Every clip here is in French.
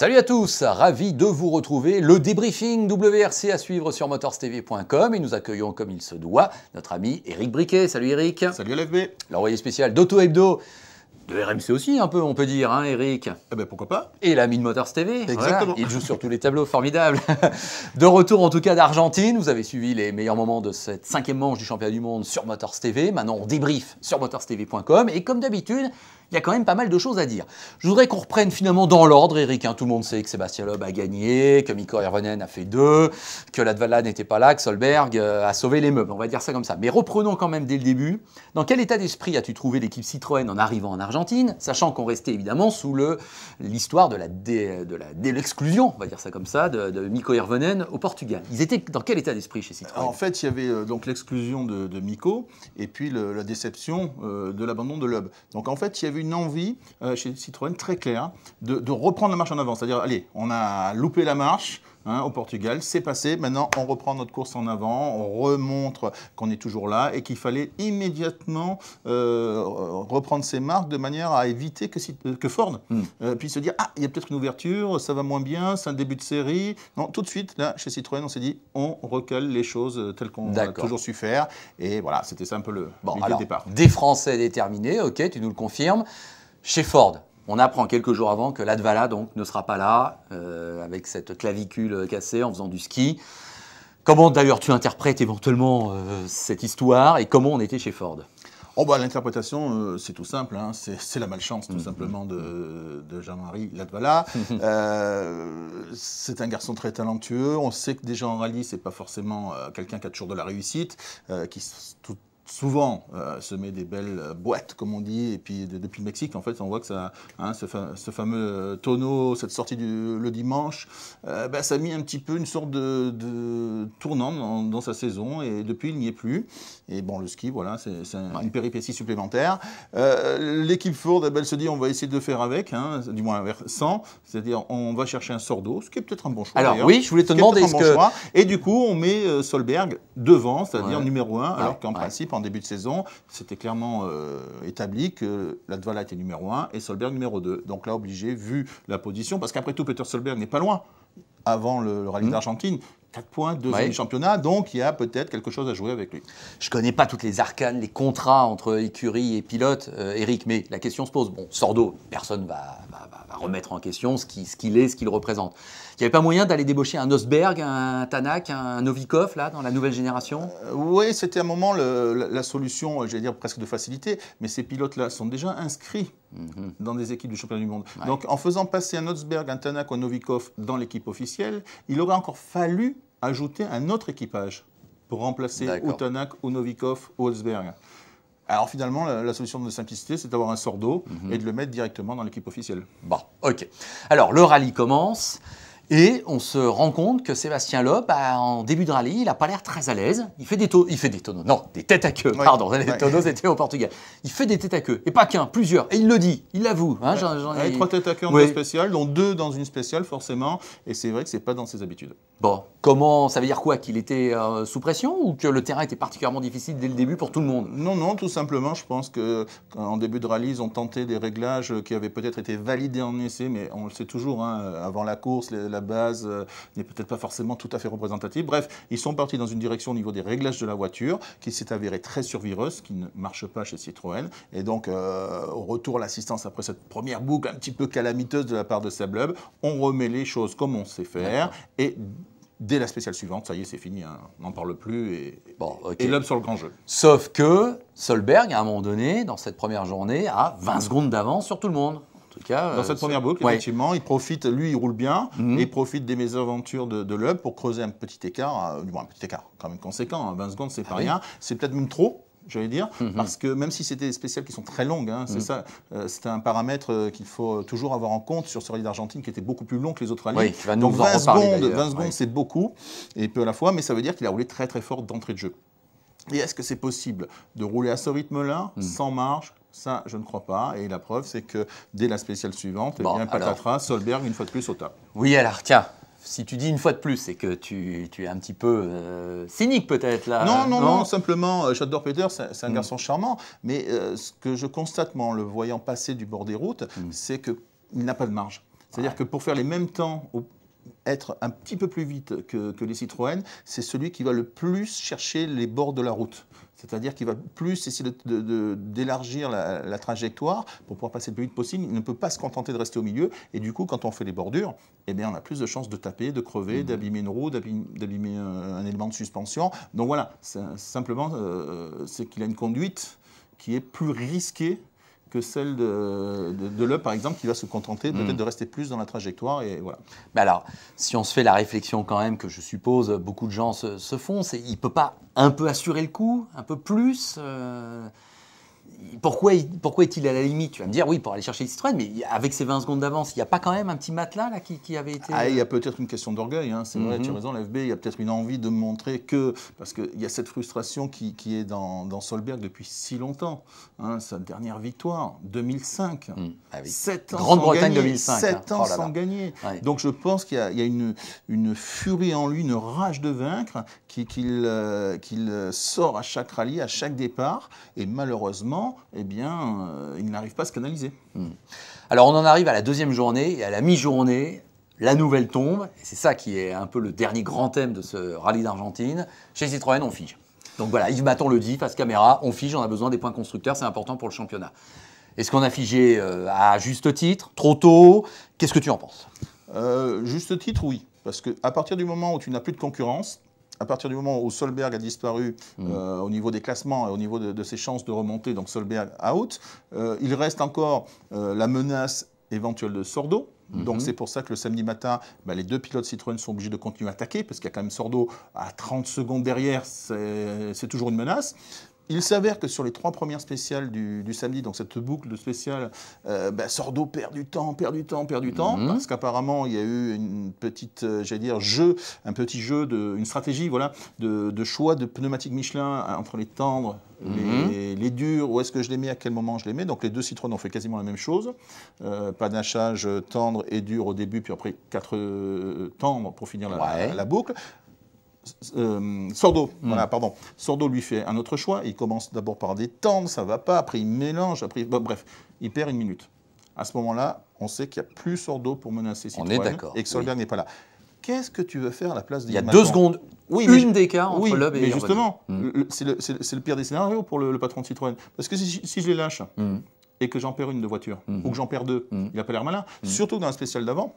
Salut à tous, ravi de vous retrouver. Le débriefing WRC à suivre sur TV.com et nous accueillons comme il se doit notre ami Eric Briquet. Salut Eric. Salut LFB. L'envoyé spécial d'Auto Hebdo. De RMC aussi, un peu, on peut dire, hein, Eric Eh ben pourquoi pas Et l'ami de Motors TV. Exactement. il joue sur tous les tableaux, formidable. de retour en tout cas d'Argentine, vous avez suivi les meilleurs moments de cette cinquième manche du championnat du monde sur Motors TV. Maintenant, on débrief sur TV.com et comme d'habitude, il y a quand même pas mal de choses à dire. Je voudrais qu'on reprenne finalement dans l'ordre, Eric. Hein. tout le monde sait que Sébastien Loeb a gagné, que Mikko Hirvonen a fait deux, que Latvala n'était pas là, que Solberg euh, a sauvé les meubles. On va dire ça comme ça. Mais reprenons quand même dès le début. Dans quel état d'esprit as-tu trouvé l'équipe Citroën en arrivant en Argentine, sachant qu'on restait évidemment sous l'histoire de l'exclusion, de on va dire ça comme ça, de, de Mikko Hirvonen au Portugal Ils étaient dans quel état d'esprit chez Citroën En fait, il y avait euh, donc l'exclusion de, de Mikko et puis la déception euh, de l'abandon de Loeb. Donc en fait, il y avait une envie euh, chez Citroën très claire de, de reprendre la marche en avant. C'est-à-dire, allez, on a loupé la marche, Hein, au Portugal. C'est passé. Maintenant, on reprend notre course en avant. On remontre qu'on est toujours là et qu'il fallait immédiatement euh, reprendre ses marques de manière à éviter que, euh, Ford hmm. euh, puisse se dire Ah, il y a peut-être une ouverture, ça va moins bien, c'est un début de série. Non, tout de suite, là, chez Citroën, on s'est dit On recule les choses telles qu'on a toujours su faire. Et voilà, c'était ça un peu le bon, départ. Des Français déterminés, ok, tu nous le confirmes. Chez Ford, on apprend quelques jours avant que l'Advala donc ne sera pas là euh, avec cette clavicule cassée en faisant du ski. Comment d'ailleurs tu interprètes éventuellement euh, cette histoire et comment on était chez Ford Oh bah, l'interprétation, euh, c'est tout simple, hein. c'est la malchance tout mhm. simplement de, Jean-Marie Latvala. c'est un garçon très talentueux, on sait que déjà en rallye, c'est pas forcément quelqu'un qui a toujours de la réussite, qui tout, souvent euh, se met des belles euh, boîtes, comme on dit, et puis depuis le Mexique, en fait, on voit que ça, hein, ce, fameux euh, tonneau, cette sortie du, le dimanche, bah, ça a mis un petit peu une sorte de, tournant dans, sa saison, et depuis, il n'y est plus. Et bon, le ski, voilà, c'est une péripétie supplémentaire. L'équipe Ford, eh ben, elle se dit, on va essayer de faire avec, hein, du moins vers 100, c'est-à-dire on va chercher un d'eau, ce qui est peut-être un bon choix. Alors oui, je voulais te demander, ce Et du coup, on met Solberg devant, c'est-à-dire numéro 1, alors qu'en principe, en début de saison, c'était clairement euh, établi que Latvala était numéro 1 et Solberg numéro 2. Donc là, obligé, vu la position, parce qu'après tout, Peter Solberg n'est pas loin avant le, rallye mmh. d'Argentine. 4 points, de championnat, donc il y a peut-être quelque chose à jouer avec lui. Je ne connais pas toutes les arcanes, les contrats entre écurie et pilote, euh, Eric, mais la question se pose. Bon, Sordo, personne ne va, remettre en question ce qu'il est, ce qu'il représente. Il n'y avait pas moyen d'aller débaucher un Osberg, un Tanak, un Novikov, là, dans la nouvelle génération euh, Oui, c'était à un moment la, la, solution, j'allais dire presque de facilité, mais ces pilotes-là sont déjà inscrits Mhm. dans des équipes du championnat du monde. Donc en faisant passer un Otzberg, un Tanak, un Novikov dans l'équipe officielle, il aurait encore fallu ajouter un autre équipage pour remplacer ou Tanak, ou Novikov, ou Otzberg. Alors finalement, la, solution de simplicité, c'est d'avoir un sordo mhm. et de le mettre directement dans l'équipe officielle. Bon, ok. Alors le rallye commence. Et on se rend compte que Sébastien Loeb, bah, en début de rallye, il n'a pas l'air très à l'aise. Il fait des, il fait des tonneaux, non, des têtes à queue, pardon, les tonos c'était au Portugal. Il fait des têtes à queue, et pas qu'un, plusieurs, et il le dit, il l'avoue. Hein, trois têtes à queue en deux spéciales, dont deux dans une spéciale forcément, et c'est vrai que c'est pas dans ses habitudes. Bon, comment, ça veut dire quoi Qu'il était euh, sous pression ou que le terrain était particulièrement difficile dès le début pour tout le monde Non, non, tout simplement, je pense qu'en euh, début de rallye, ils ont tenté des réglages qui avaient peut-être été validés en essai, mais on le sait toujours, hein, euh, avant la course, la la base euh, n'est peut-être pas forcément tout à fait représentative. Bref, ils sont partis dans une direction au niveau des réglages de la voiture qui s'est avérée très survireuse, qui ne marche pas chez Citroën. Et donc, euh, au retour l'assistance après cette première boucle un petit peu calamiteuse de la part de Sablub, on remet les choses comme on sait faire et dès la spéciale suivante, ça y est, c'est fini, hein. on n'en parle plus et, bon, et l'homme sur le grand jeu. Sauf que Solberg, à un moment donné, dans cette première journée, a 20 secondes d'avance sur tout le monde. Dans cette euh, première boucle, effectivement, il profite, lui, il roule bien, mhm. et il profite des mésaventures de, de l'hub pour creuser un petit écart, euh, du moins un petit écart quand même conséquent, 20 hein, secondes, c'est ah pas rien, c'est peut-être même trop, j'allais dire, mhm. parce que même si c'était des spéciales qui sont très longues, hein, c'est mhm. ça, euh, c'est un paramètre qu'il faut toujours avoir en compte sur ce rallye d'Argentine qui était beaucoup plus long que les autres rallyes. Oui, Donc 20 secondes, 20 secondes, c'est beaucoup, et peu à la fois, mais ça veut dire qu'il a roulé très très fort d'entrée de jeu. Et est-ce que c'est possible de rouler à ce rythme-là, hmm. sans marge ça, je ne crois pas. Et la preuve, c'est que dès la spéciale suivante, eh bien, patatras, Solberg, une fois de plus au top. Oui, alors, tiens, si tu dis une fois de plus, c'est que tu, es un petit peu euh, cynique peut-être là. Non, non, non, simplement, euh, j'adore Peter, c'est un hmm. garçon charmant, mais euh, ce que je constate, moi, en le voyant passer du bord des routes, hmm. c'est c'est qu'il n'a pas de marge. C'est-à-dire que pour faire les mêmes temps être un petit peu plus vite que, les Citroën, c'est celui qui va le plus chercher les bords de la route. C'est-à-dire qu'il va plus essayer d'élargir la, trajectoire pour pouvoir passer le plus vite possible. Il ne peut pas se contenter de rester au milieu. Et du coup, quand on fait les bordures, eh bien, on a plus de chances de taper, de crever, mmh. d'abîmer une roue, d'abîmer un élément de suspension. Donc voilà, simplement, euh, c'est qu'il a une conduite qui est plus risquée que celle de, de, par exemple, qui va se contenter peut-être mm. de rester plus dans la trajectoire. Et voilà. Mais alors, si on se fait la réflexion quand même que je suppose beaucoup de gens se, font, c'est il peut pas un peu assurer le coup, un peu plus euh, pourquoi, pourquoi est-il à la limite Tu vas me dire, oui, pour aller chercher Citroën, mais avec ses 20 secondes d'avance, il n'y a pas quand même un petit matelas là, qui, avait été. Ah, il y a euh, peut-être une question d'orgueil, hein, c'est vrai, mhm. tu as raison, l'FB. il y a peut-être une envie de montrer que. Parce qu'il y a cette frustration qui, est dans, Solberg depuis si longtemps. Hein, sa dernière victoire, 2005. Mm. Ah oui. 7 ans Grande-Bretagne 2005. 7 ans sans gagner. Hein. Oh Donc je pense qu'il y, a, une, une furie en lui, une rage de vaincre euh, qu'il sort à chaque rallye, à chaque départ, et malheureusement, eh bien, euh, il n'arrive pas à se canaliser. Hmm. Alors on en arrive à la deuxième journée et à la mi-journée, la nouvelle tombe, c'est ça qui est un peu le dernier grand thème de ce rallye d'Argentine. Chez Citroën, on fige. Donc voilà, Yves Maton le dit, face caméra, on fige, on a besoin des points constructeurs, c'est important pour le championnat. Est-ce qu'on a figé euh, à juste titre, trop tôt Qu'est-ce que tu en penses euh, Juste titre, oui. Parce qu'à partir du moment où tu n'as plus de concurrence, à partir du moment où Solberg a disparu mm. euh, au niveau des classements et au niveau de, ses chances de remonter, donc Solberg out, euh, il reste encore euh, la menace éventuelle de Sordo. Mm-hmm. Donc c'est pour ça que le samedi matin, bah, les deux pilotes Citroën sont obligés de continuer à attaquer, parce qu'il y a quand même Sordo à 30 secondes derrière, c'est toujours une menace. Il s'avère que sur les trois premières spéciales du, samedi, donc cette boucle de spéciales, euh, bah, Sordo perd du temps, perd du temps, perd du temps, mhm. parce qu'apparemment il y a eu une petite, euh, j'allais dire, jeu, un petit jeu, de, une stratégie, voilà, de, choix de pneumatique Michelin entre les tendres, et mhm. les, durs, où est-ce que je les mets, à quel moment je les mets. Donc les deux Citroën ont fait quasiment la même chose, euh, panachage tendre et dur au début, puis après quatre tendres pour finir la boucle. Euh, Sordo, voilà, mm. pardon. Sordo lui fait un autre choix. Il commence d'abord par détendre, ça va pas. Après, il mélange. Après, bref, il perd une minute. À ce moment-là, on sait qu'il n'y a plus Sordo pour menacer Citroën. est d'accord. Et que Solberg n'est pas là. Qu'est-ce que tu veux faire à la place de Il y a deux secondes. Oui, une d'écart entre oui, et. Mais justement, mm. c'est le, pire des scénarios pour le, patron de Citroën. Parce que si, je les lâche mm. et que j'en perds une de voiture, ou que j'en perds deux, il n'a pas l'air malin. Surtout dans un spécial d'avant,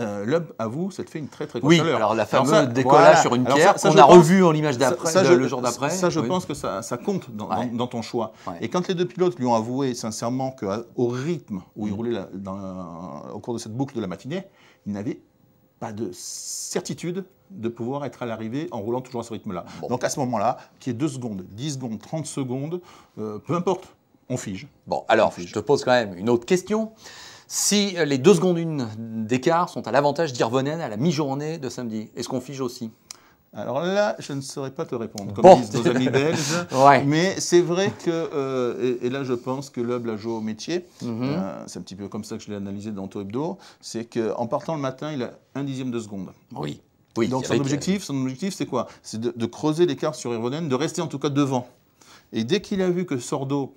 euh, à vous, ça te fait une très très grosse Oui, alors la fameuse décollage sur une pierre qu'on a revu en l'image d'après, le jour d'après. Ça, je pense que ça, compte dans, ton choix. Et quand les deux pilotes lui ont avoué sincèrement qu'au rythme où il mm. roulait au cours de cette boucle de la matinée, il n'avait pas de certitude de pouvoir être à l'arrivée en roulant toujours à ce rythme-là. Donc à ce moment-là, qui est 2 secondes, 10 secondes, 30 secondes, euh, peu importe, on fige. Bon, alors, je te pose quand même une autre question. Si euh, les deux secondes une d'écart sont à l'avantage d'Irvonen à la mi-journée de samedi, est-ce qu'on fige aussi alors là, je ne saurais pas te répondre, comme disent nos amis belges. Mais c'est vrai que, euh, et, là je pense que Loeb la joue au métier, mhm. euh, c'est un petit peu comme ça que je l'ai analysé dans Auto Hebdo, c'est qu'en partant le matin, il a un dixième de seconde. Oui. Donc son objectif, son objectif c'est quoi C'est de, creuser l'écart sur Irvonen, de rester en tout cas devant. Et dès qu'il a vu que Sordo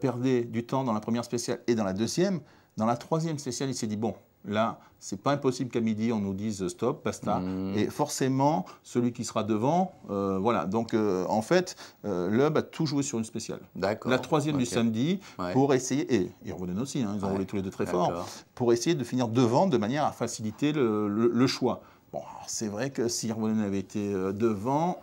perdait du temps dans la première spéciale et dans la deuxième, dans la troisième spéciale, il s'est dit, bon, là, c'est pas impossible qu'à midi on nous dise euh, stop, basta. Mmh. Et forcément, celui qui sera devant, euh, voilà. Donc euh, en fait, l'UB a tout joué sur une spéciale. D'accord. La troisième du samedi pour essayer et ils aussi, hein, ils ont roulé tous les deux très fort pour essayer de finir devant de manière à faciliter le, choix. Bon, c'est vrai que si Irvonen avait été devant,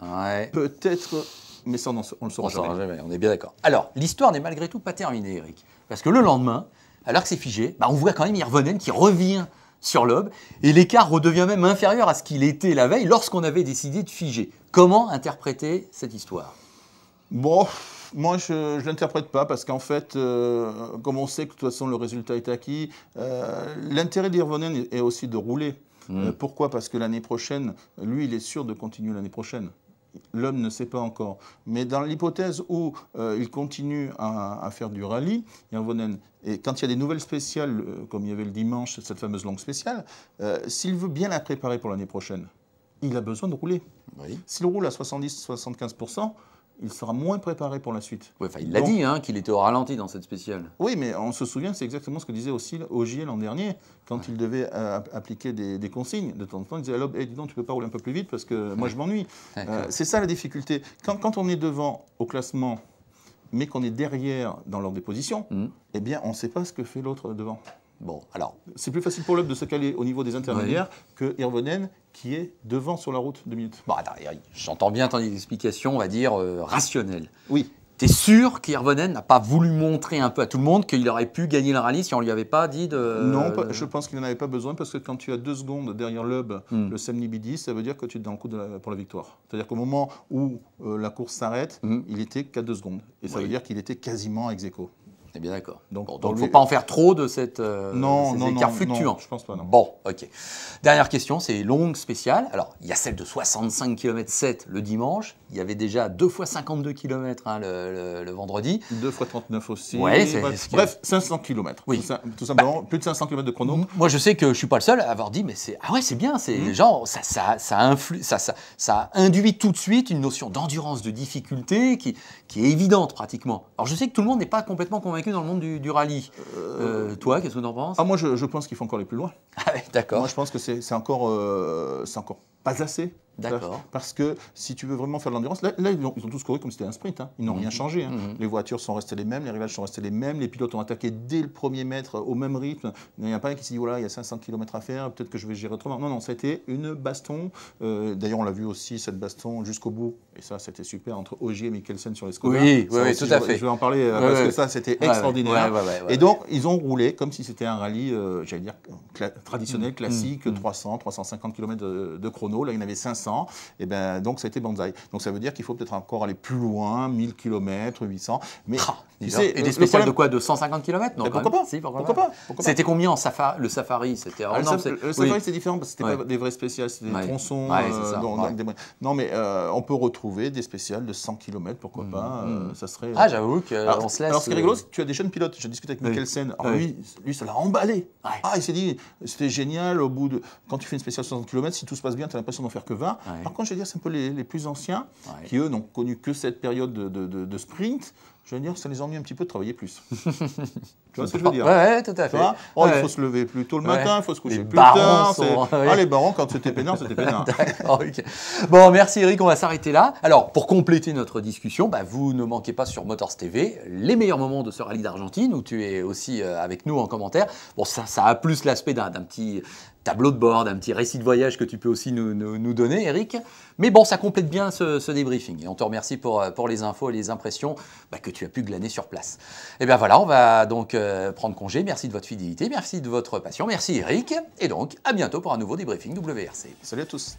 peut-être, mais ça on, le saura on jamais. jamais. On est bien d'accord. Alors l'histoire n'est malgré tout pas terminée, Eric, parce que le lendemain alors que c'est figé, bah, on voit quand même Irvonen qui revient sur l'aube, et l'écart redevient même inférieur à ce qu'il était la veille lorsqu'on avait décidé de figer. Comment interpréter cette histoire Bon, moi, je ne l'interprète pas parce qu'en fait, euh, comme on sait que de toute façon le résultat est acquis, euh, l'intérêt d'Irvonen est aussi de rouler. Hmm. Euh, pourquoi Parce que l'année prochaine, lui, il est sûr de continuer l'année prochaine l'homme ne sait pas encore. Mais dans l'hypothèse où euh, il continue à, faire du rallye, et quand il y a des nouvelles spéciales, euh, comme il y avait le dimanche, cette fameuse longue spéciale, euh, s'il veut bien la préparer pour l'année prochaine, il a besoin de rouler. S'il roule à 70-75%, il sera moins préparé pour la suite. il l'a dit, hein, qu'il était au ralenti dans cette spéciale. Oui, mais on se souvient, c'est exactement ce que disait aussi Ogier l'an dernier, quand il devait euh, appliquer des, consignes. De temps en temps, il disait à ne eh, dis donc, tu peux pas rouler un peu plus vite parce que moi, je m'ennuie. Euh, c'est ça la difficulté. Quand, on est devant au classement, mais qu'on est derrière dans l'ordre des positions, mm. eh bien, on ne sait pas ce que fait l'autre devant. Bon, alors, c'est plus facile pour l'Ub de se caler au niveau des intermédiaires que Irvonen qui est devant sur la route deux minutes. Bon, j'entends bien ton explication, on va dire, euh, rationnelle. Oui. T'es sûr qu'Irvonen n'a pas voulu montrer un peu à tout le monde qu'il aurait pu gagner le rallye si on lui avait pas dit de. Non, je pense qu'il n'en avait pas besoin parce que quand tu as deux secondes derrière l'UB hmm. le semi midi, ça veut dire que tu es dans le coup pour la victoire. C'est-à-dire qu'au moment où euh, la course s'arrête, hmm. il était qu'à deux secondes. Et ça veut dire qu'il était quasiment ex on bien d'accord. Donc, il ne faut pas en faire trop de cette écart euh, fluctuant. non, non, Non, je pense pas. Non. Bon, ok. Dernière question, c'est longue spéciale. Alors, il y a celle de 65 km 7 le dimanche. Il y avait déjà 2 fois 52 km hein, le, vendredi. 2 fois 39 aussi. bref, 500 km. Oui. Tout, bah, simplement, plus de 500 km de chrono. Moi, je sais que je ne suis pas le seul à avoir dit, mais c'est ah ouais, c'est bien. C'est hmm. genre ça ça ça ça ça induit tout de suite une notion d'endurance, de difficulté qui qui est évidente pratiquement. Alors je sais que tout le monde n'est pas complètement convaincu dans le monde du, rallye. Euh, euh, toi, qu'est-ce que tu en penses ah, Moi, je, pense qu'il faut encore aller plus loin. Ah, d'accord. Moi, je pense que c'est encore, euh, encore pas assez. D'accord. Parce que si tu veux vraiment faire de l'endurance, là, ils, ont, tous couru comme si c'était un sprint. Hein. Ils n'ont mhm. rien changé. Hein. Mhm. Les voitures sont restées les mêmes, les rivages sont restés les mêmes, les pilotes ont attaqué dès le premier mètre au même rythme. Il n'y a pas un qui s'est dit voilà, il y a 500 km à faire, peut-être que je vais gérer autrement. Non, non, ça une baston. Euh, d'ailleurs, on l'a vu aussi, cette baston jusqu'au bout. Et ça, c'était super entre Ogier et Mikkelsen sur les Skoda. Oui, oui, tout à fait. Je vais en parler euh, parce que ça, c'était extraordinaire. et donc, ils ont roulé comme si c'était un rallye, euh, j'allais dire, traditionnel, mm. classique, 300, 350 km de, de chrono. Là, il y en avait 500 et eh ben donc ça a été Banzai. Donc ça veut dire qu'il faut peut-être encore aller plus loin, 1000 km, 800. Mais et des spéciales de quoi De 150 km non, pourquoi, pas, pourquoi, pas, C'était combien en safari, le safari C'était ah, Le, safari c'est différent parce que c'était pas des vrais spéciales, c'était des tronçons. Euh, non mais euh, on peut retrouver des spéciales de 100 km, pourquoi mm, pas euh, mm. Ça serait. Ah j'avoue qu'on se laisse. Alors ce rigolo, tu as des jeunes pilotes. je discuté avec Mikkelsen. lui, ça l'a emballé. Ah il s'est dit c'était génial au bout de quand tu fais une spéciale de 60 km, si tout se passe bien, tu as l'impression d'en faire que 20. Par contre, je veux dire, c'est un peu les, plus anciens qui, eux, n'ont connu que cette période de, sprint je veux dire, ça les ennuie un petit peu de travailler plus. tu vois ce que je veux dire oui, tout à fait. Oh, il faut se lever plus tôt le matin, il faut se coucher plus tard. Sont... Ah, les barons, quand c'était peinard, c'était peinard. D'accord, ok. Bon, merci Eric, on va s'arrêter là. Alors, pour compléter notre discussion, bah, vous ne manquez pas sur Motors TV les meilleurs moments de ce rallye d'Argentine, où tu es aussi euh, avec nous en commentaire. Bon, ça, ça a plus l'aspect d'un petit, tableau de bord, un petit récit de voyage que tu peux aussi nous, donner, Eric. Mais bon, ça complète bien ce, débriefing. Et on te remercie pour, euh, pour les infos et les impressions bah, que tu as pu glaner sur place. Et eh bien voilà, on va donc euh, prendre congé. Merci de votre fidélité, merci de votre passion, merci Eric. Et donc, à bientôt pour un nouveau débriefing WRC. Salut à tous.